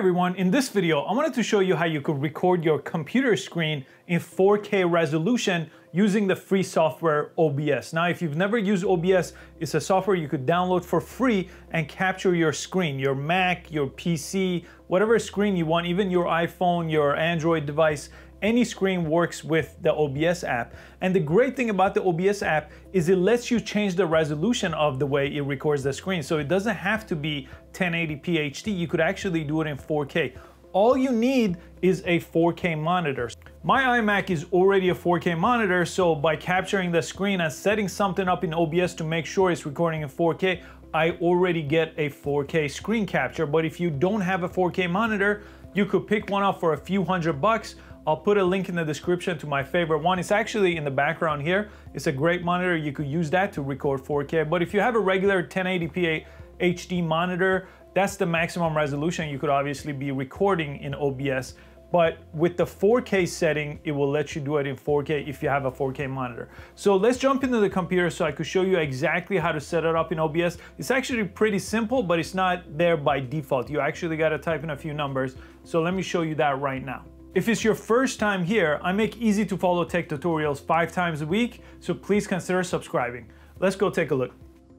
everyone, in this video I wanted to show you how you could record your computer screen in 4K resolution using the free software OBS. Now if you've never used OBS, it's a software you could download for free and capture your screen, your Mac, your PC, whatever screen you want, even your iPhone, your Android device, any screen works with the OBS app. And the great thing about the OBS app is it lets you change the resolution of the way it records the screen. So it doesn't have to be 1080p HD, you could actually do it in 4K. All you need is a 4K monitor. My iMac is already a 4K monitor, so by capturing the screen and setting something up in OBS to make sure it's recording in 4K, I already get a 4K screen capture. But if you don't have a 4K monitor, you could pick one up for a few hundred bucks I'll put a link in the description to my favorite one. It's actually in the background here. It's a great monitor. You could use that to record 4K. But if you have a regular 1080p HD monitor, that's the maximum resolution you could obviously be recording in OBS. But with the 4K setting, it will let you do it in 4K if you have a 4K monitor. So let's jump into the computer so I could show you exactly how to set it up in OBS. It's actually pretty simple, but it's not there by default. You actually gotta type in a few numbers. So let me show you that right now. If it's your first time here, I make easy to follow tech tutorials five times a week, so please consider subscribing. Let's go take a look.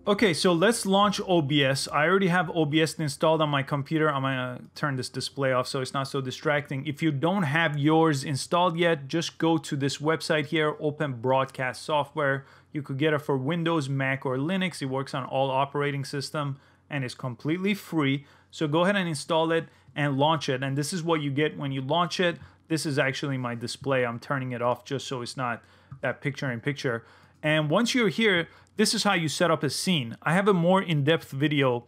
Okay, so let's launch OBS. I already have OBS installed on my computer. I'm gonna turn this display off so it's not so distracting. If you don't have yours installed yet, just go to this website here, open broadcast software. You could get it for Windows, Mac, or Linux. It works on all operating system and is completely free. So go ahead and install it and launch it. And this is what you get when you launch it. This is actually my display. I'm turning it off just so it's not that picture in picture. And once you're here, this is how you set up a scene. I have a more in-depth video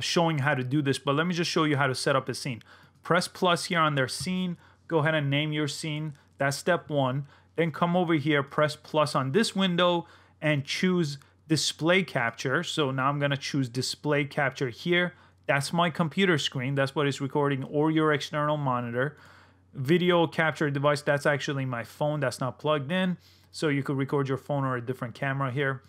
showing how to do this, but let me just show you how to set up a scene. Press plus here on their scene. Go ahead and name your scene. That's step one. Then come over here, press plus on this window and choose display capture. So now I'm gonna choose display capture here that's my computer screen. That's what it's recording, or your external monitor. Video capture device, that's actually my phone that's not plugged in. So you could record your phone or a different camera here.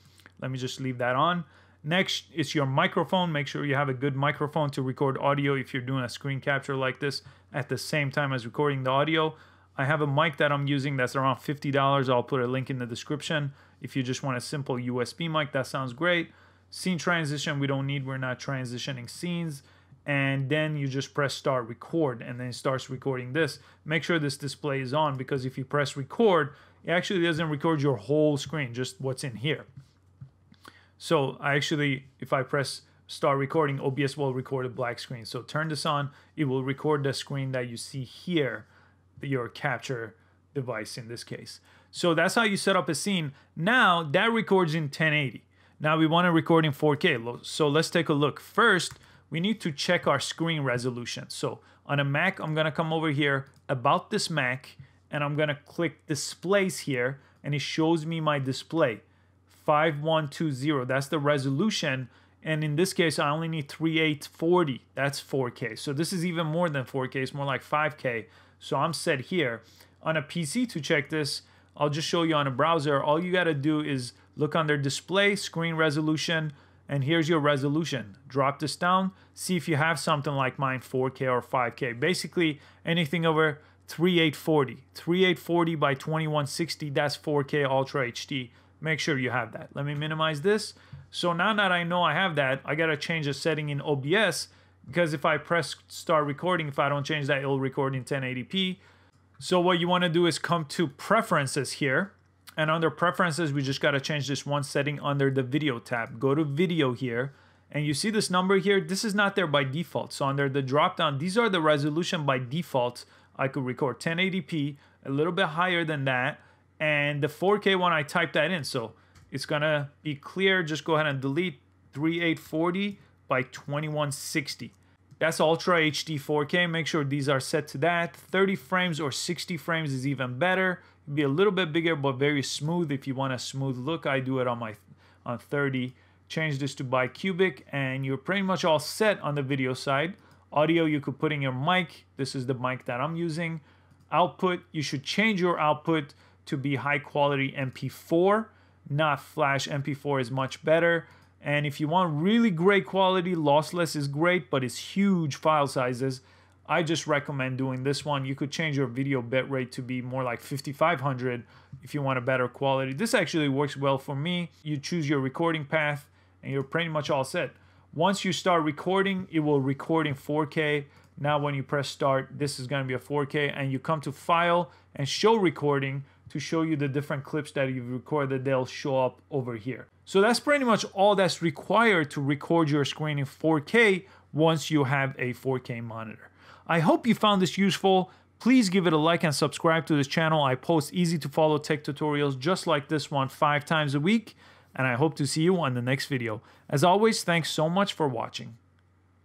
Let me just leave that on. Next, it's your microphone. Make sure you have a good microphone to record audio if you're doing a screen capture like this at the same time as recording the audio. I have a mic that I'm using that's around $50. I'll put a link in the description. If you just want a simple USB mic, that sounds great scene transition we don't need we're not transitioning scenes and then you just press start record and then it starts recording this make sure this display is on because if you press record it actually doesn't record your whole screen just what's in here so I actually if I press start recording OBS will record a black screen so turn this on it will record the screen that you see here your capture device in this case so that's how you set up a scene now that records in 1080 now we want to record in 4K. So let's take a look. First, we need to check our screen resolution. So on a Mac, I'm gonna come over here, about this Mac, and I'm gonna click displays here, and it shows me my display, 5120, that's the resolution. And in this case, I only need 3840, that's 4K. So this is even more than 4K, it's more like 5K. So I'm set here. On a PC to check this, I'll just show you on a browser. All you gotta do is look on their display, screen resolution, and here's your resolution. Drop this down, see if you have something like mine, 4K or 5K. Basically, anything over 3840. 3840 by 2160, that's 4K Ultra HD. Make sure you have that. Let me minimize this. So now that I know I have that, I gotta change the setting in OBS because if I press start recording, if I don't change that, it'll record in 1080p. So what you wanna do is come to preferences here. And under preferences, we just gotta change this one setting under the video tab. Go to video here and you see this number here, this is not there by default. So under the dropdown, these are the resolution by default. I could record 1080p, a little bit higher than that. And the 4K one, I typed that in. So it's gonna be clear. Just go ahead and delete 3840 by 2160. That's Ultra HD 4K. Make sure these are set to that. 30 frames or 60 frames is even better. it be a little bit bigger, but very smooth. If you want a smooth look, I do it on my on 30. Change this to bicubic, and you're pretty much all set on the video side. Audio, you could put in your mic. This is the mic that I'm using. Output, you should change your output to be high quality MP4, not Flash. MP4 is much better. And if you want really great quality, lossless is great, but it's huge file sizes. I just recommend doing this one. You could change your video bitrate to be more like 5500 if you want a better quality. This actually works well for me. You choose your recording path and you're pretty much all set. Once you start recording, it will record in 4K. Now when you press start, this is gonna be a 4K and you come to file and show recording, to show you the different clips that you've recorded, they'll show up over here. So that's pretty much all that's required to record your screen in 4K once you have a 4K monitor. I hope you found this useful. Please give it a like and subscribe to this channel. I post easy to follow tech tutorials just like this one five times a week, and I hope to see you on the next video. As always, thanks so much for watching.